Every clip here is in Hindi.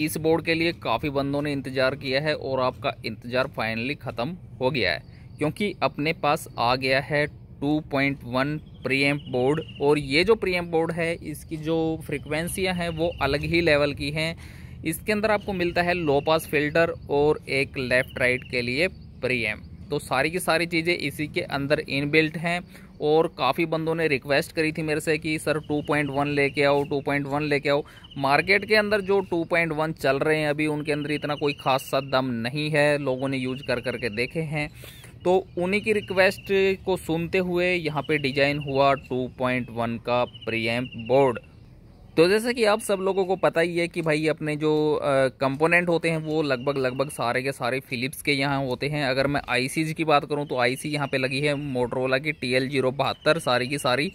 इस बोर्ड के लिए काफ़ी बंदों ने इंतज़ार किया है और आपका इंतज़ार फाइनली ख़त्म हो गया है क्योंकि अपने पास आ गया है 2.1 पॉइंट बोर्ड और ये जो प्रीएम बोर्ड है इसकी जो फ्रिक्वेंसियाँ हैं वो अलग ही लेवल की हैं इसके अंदर आपको मिलता है लो पास फिल्टर और एक लेफ़्ट राइट के लिए प्रीएम्प तो सारी की सारी चीज़ें इसी के अंदर इनबिल्ट हैं और काफ़ी बंदों ने रिक्वेस्ट करी थी मेरे से कि सर 2.1 लेके आओ 2.1 लेके आओ मार्केट के अंदर जो 2.1 चल रहे हैं अभी उनके अंदर इतना कोई खास सा दम नहीं है लोगों ने यूज कर करके देखे हैं तो उन्हीं की रिक्वेस्ट को सुनते हुए यहाँ पे डिजाइन हुआ 2.1 का प्रियम्प बोर्ड तो जैसे कि आप सब लोगों को पता ही है कि भाई अपने जो कंपोनेंट होते हैं वो लगभग लगभग सारे के सारे फ़िलिप्स के यहाँ होते हैं अगर मैं आई की बात करूँ तो आई सी यहाँ लगी है मोटरोला की टी एल जीरो बहत्तर सारी की सारी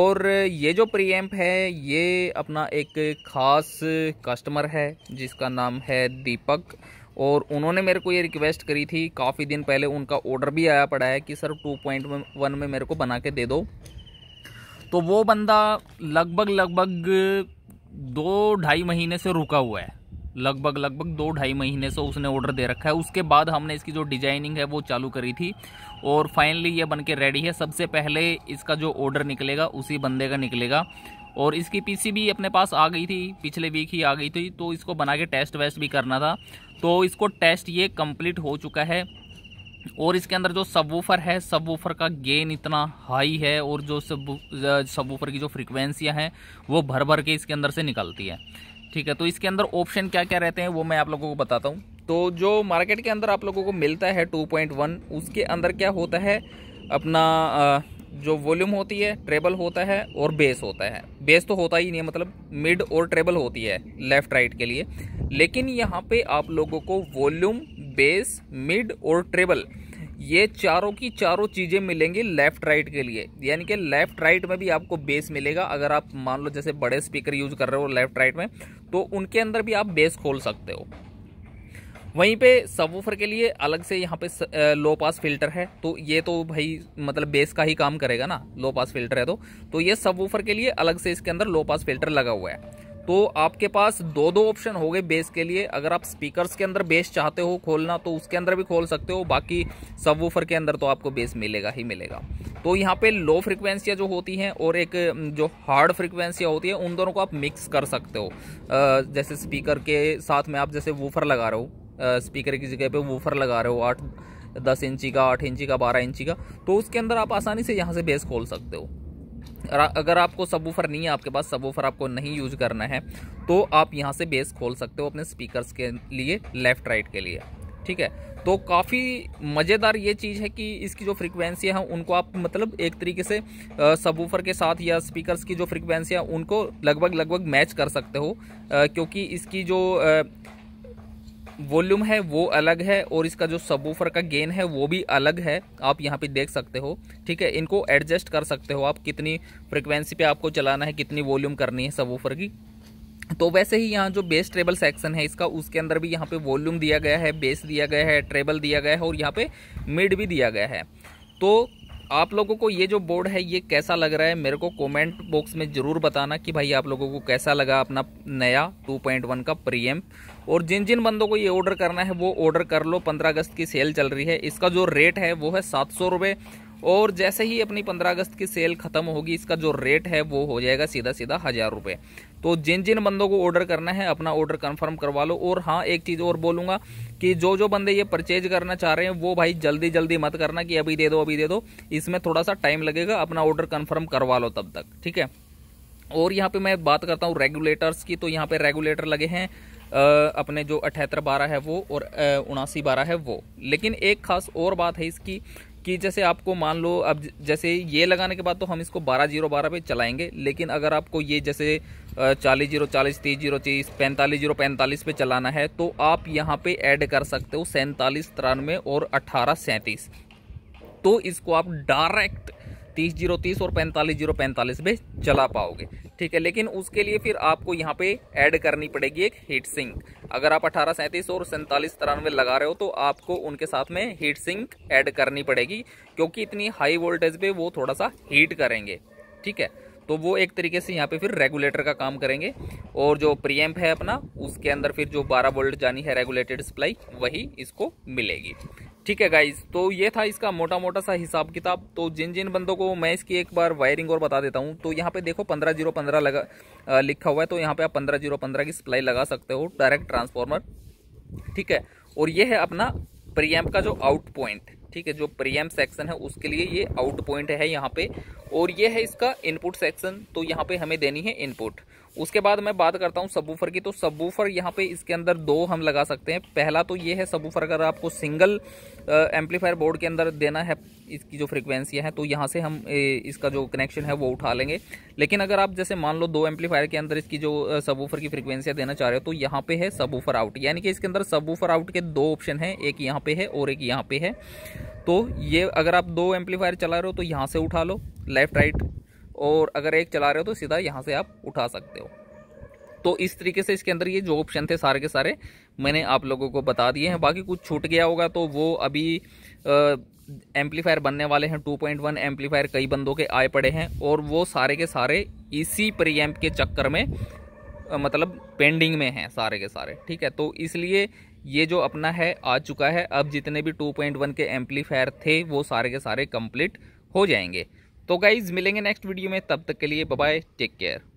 और ये जो प्रीएम्प है ये अपना एक ख़ास कस्टमर है जिसका नाम है दीपक और उन्होंने मेरे को ये रिक्वेस्ट करी थी काफ़ी दिन पहले उनका ऑर्डर भी आया पड़ा है कि सर टू पॉइंट वन में मेरे को बना के दे दो तो वो बंदा लगभग लगभग दो ढाई महीने से रुका हुआ है लगभग लगभग दो ढाई महीने से उसने ऑर्डर दे रखा है उसके बाद हमने इसकी जो डिजाइनिंग है वो चालू करी थी और फाइनली ये बन के रेडी है सबसे पहले इसका जो ऑर्डर निकलेगा उसी बंदे का निकलेगा और इसकी पीसी भी अपने पास आ गई थी पिछले वीक ही आ गई थी तो इसको बना के टेस्ट वेस्ट भी करना था तो इसको टेस्ट ये कम्प्लीट हो चुका है और इसके अंदर जो सबवूफर है सबवूफर का गेन इतना हाई है और जो सब सबवूफर की जो फ्रिक्वेंसियाँ हैं वो भर भर के इसके अंदर से निकलती है ठीक है तो इसके अंदर ऑप्शन क्या क्या रहते हैं वो मैं आप लोगों को बताता हूँ तो जो मार्केट के अंदर आप लोगों को मिलता है 2.1 उसके अंदर क्या होता है अपना जो वॉल्यूम होती है ट्रेबल होता है और बेस होता है बेस तो होता ही नहीं है मतलब मिड और ट्रेबल होती है लेफ्ट राइट के लिए लेकिन यहाँ पे आप लोगों को वॉल्यूम बेस मिड और ट्रेबल ये चारों की चारों चीज़ें मिलेंगी लेफ्ट राइट के लिए यानी कि लेफ्ट राइट में भी आपको बेस मिलेगा अगर आप मान लो जैसे बड़े स्पीकर यूज कर रहे हो लेफ्ट राइट में तो उनके अंदर भी आप बेस खोल सकते हो वहीं पे सबवूफर के लिए अलग से यहाँ पे लो पास फिल्टर है तो ये तो भाई मतलब बेस का ही काम करेगा ना लो पास फिल्टर है तो तो ये सबवूफर के लिए अलग से इसके अंदर लो पास फिल्टर लगा हुआ है तो आपके पास दो दो ऑप्शन हो गए बेस के लिए अगर आप स्पीकर्स के अंदर बेस चाहते हो खोलना तो उसके अंदर भी खोल सकते हो बाकी सब वूफर के अंदर तो आपको बेस मिलेगा ही मिलेगा तो यहाँ पे लो फ्रिक्वेंसियाँ जो होती हैं और एक जो हार्ड फ्रिक्वेंसियाँ होती हैं उन दोनों को आप मिक्स कर सकते हो जैसे स्पीकर के साथ में आप जैसे वूफर लगा रहे हो स्पीकर की जगह पर वूफर लगा रहे हो आठ दस इंची का आठ इंची का बारह इंची का तो उसके अंदर आप आसानी से यहाँ से बेस खोल सकते हो अगर आपको सबवूफर नहीं है आपके पास सबवूफर आपको नहीं यूज करना है तो आप यहाँ से बेस खोल सकते हो अपने स्पीकर्स के लिए लेफ़्ट राइट के लिए ठीक है तो काफ़ी मज़ेदार ये चीज़ है कि इसकी जो फ्रिक्वेंसी है उनको आप मतलब एक तरीके से सबवूफर के साथ या स्पीकर्स की जो फ्रिक्वेंसी है उनको लगभग लगभग मैच कर सकते हो क्योंकि इसकी जो वॉल्यूम है वो अलग है और इसका जो सबवूफर का गेन है वो भी अलग है आप यहाँ पे देख सकते हो ठीक है इनको एडजस्ट कर सकते हो आप कितनी फ्रिक्वेंसी पे आपको चलाना है कितनी वॉल्यूम करनी है सबवूफर की तो वैसे ही यहाँ जो बेस ट्रेबल सेक्शन है इसका उसके अंदर भी यहाँ पे वॉल्यूम दिया गया है बेस दिया गया है ट्रेबल दिया गया है और यहाँ पे मिड भी दिया गया है तो आप लोगों को ये जो बोर्ड है ये कैसा लग रहा है मेरे को कमेंट बॉक्स में ज़रूर बताना कि भाई आप लोगों को कैसा लगा अपना नया 2.1 का प्रीएम और जिन जिन बंदों को ये ऑर्डर करना है वो ऑर्डर कर लो 15 अगस्त की सेल चल रही है इसका जो रेट है वो है सात सौ और जैसे ही अपनी पंद्रह अगस्त की सेल खत्म होगी इसका जो रेट है वो हो जाएगा सीधा सीधा हज़ार रुपये तो जिन जिन बंदों को ऑर्डर करना है अपना ऑर्डर कंफर्म करवा लो और हाँ एक चीज़ और बोलूँगा कि जो जो बंदे ये परचेज करना चाह रहे हैं वो भाई जल्दी जल्दी मत करना कि अभी दे दो अभी दे दो इसमें थोड़ा सा टाइम लगेगा अपना ऑर्डर कन्फर्म करवा लो तब तक ठीक है और यहाँ पे मैं बात करता हूँ रेगुलेटर्स की तो यहाँ पे रेगुलेटर लगे हैं अपने जो अठहत्तर बारह है वो और उनासी बारह है वो लेकिन एक खास और बात है इसकी कि जैसे आपको मान लो अब जैसे ये लगाने के बाद तो हम इसको बारह जीरो बारह पे चलाएंगे लेकिन अगर आपको ये जैसे चालीस जीरो चालीस तीस जीरो तीस पैंतालीस जीरो पैंतालीस पे चलाना है तो आप यहाँ पे ऐड कर सकते हो सैंतालीस तिरानवे और अट्ठारह सैंतीस तो इसको आप डायरेक्ट तीस जीरो तीस और पैंतालीस जीरो पैंतालीस में चला पाओगे ठीक है लेकिन उसके लिए फिर आपको यहाँ पे ऐड करनी पड़ेगी एक हीट सिंक अगर आप अठारह सैंतीस और सैंतालीस तिरानवे लगा रहे हो तो आपको उनके साथ में हीट सिंक ऐड करनी पड़ेगी क्योंकि इतनी हाई वोल्टेज पर वो थोड़ा सा हीट करेंगे ठीक है तो वो एक तरीके से यहाँ पे फिर रेगुलेटर का काम करेंगे और जो प्रीएम्प है अपना उसके अंदर फिर जो 12 वोल्ट जानी है रेगुलेटेड सप्लाई वही इसको मिलेगी ठीक है गाइज तो ये था इसका मोटा मोटा सा हिसाब किताब तो जिन जिन बंदों को मैं इसकी एक बार वायरिंग और बता देता हूँ तो यहाँ पे देखो पंद्रह जीरो पंद्रह लगा आ, लिखा हुआ है तो यहाँ पे आप पंद्रह जीरो पंद्रह की सप्लाई लगा सकते हो डायरेक्ट ट्रांसफॉर्मर ठीक है और ये है अपना प्रियम्प का जो आउट पॉइंट ठीक है जो प्रियम सेक्शन है उसके लिए ये आउट पॉइंट है यहाँ पे और ये है इसका इनपुट सेक्शन तो यहाँ पे हमें देनी है इनपुट उसके बाद मैं बात करता हूँ सबूफर की तो सबूफर यहाँ पे इसके अंदर दो हम लगा सकते हैं पहला तो ये है सबूफर अगर आपको सिंगल एम्पलीफायर बोर्ड के अंदर देना है इसकी जो फ्रिक्वेंसियाँ हैं तो यहाँ से हम इसका जो कनेक्शन है वो उठा लेंगे लेकिन अगर आप जैसे मान लो दो एम्पलीफायर के अंदर इसकी जो सब की फ्रिक्वेंसियाँ देना चाह रहे हो तो यहाँ पे है सब आउट यानी कि इसके अंदर सब आउट के दो ऑप्शन हैं एक यहाँ पे है और एक यहाँ पे है तो ये अगर आप दो एम्पलीफायर चला रहे हो तो यहाँ से उठा लो लेफ्ट राइट और अगर एक चला रहे हो तो सीधा यहाँ से आप उठा सकते हो तो इस तरीके से इसके अंदर ये जो ऑप्शन थे सारे के सारे मैंने आप लोगों को बता दिए हैं बाकी कुछ छूट गया होगा तो वो अभी एम्पलीफायर बनने वाले हैं 2.1 एम्पलीफायर कई बंदों के आए पड़े हैं और वो सारे के सारे इसी प्रीएम्प के चक्कर में मतलब पेंडिंग में हैं सारे के सारे ठीक है तो इसलिए ये जो अपना है आ चुका है अब जितने भी 2.1 के एम्पलीफायर थे वो सारे के सारे कंप्लीट हो जाएंगे तो गाइज मिलेंगे नेक्स्ट वीडियो में तब तक के लिए बाय टेक केयर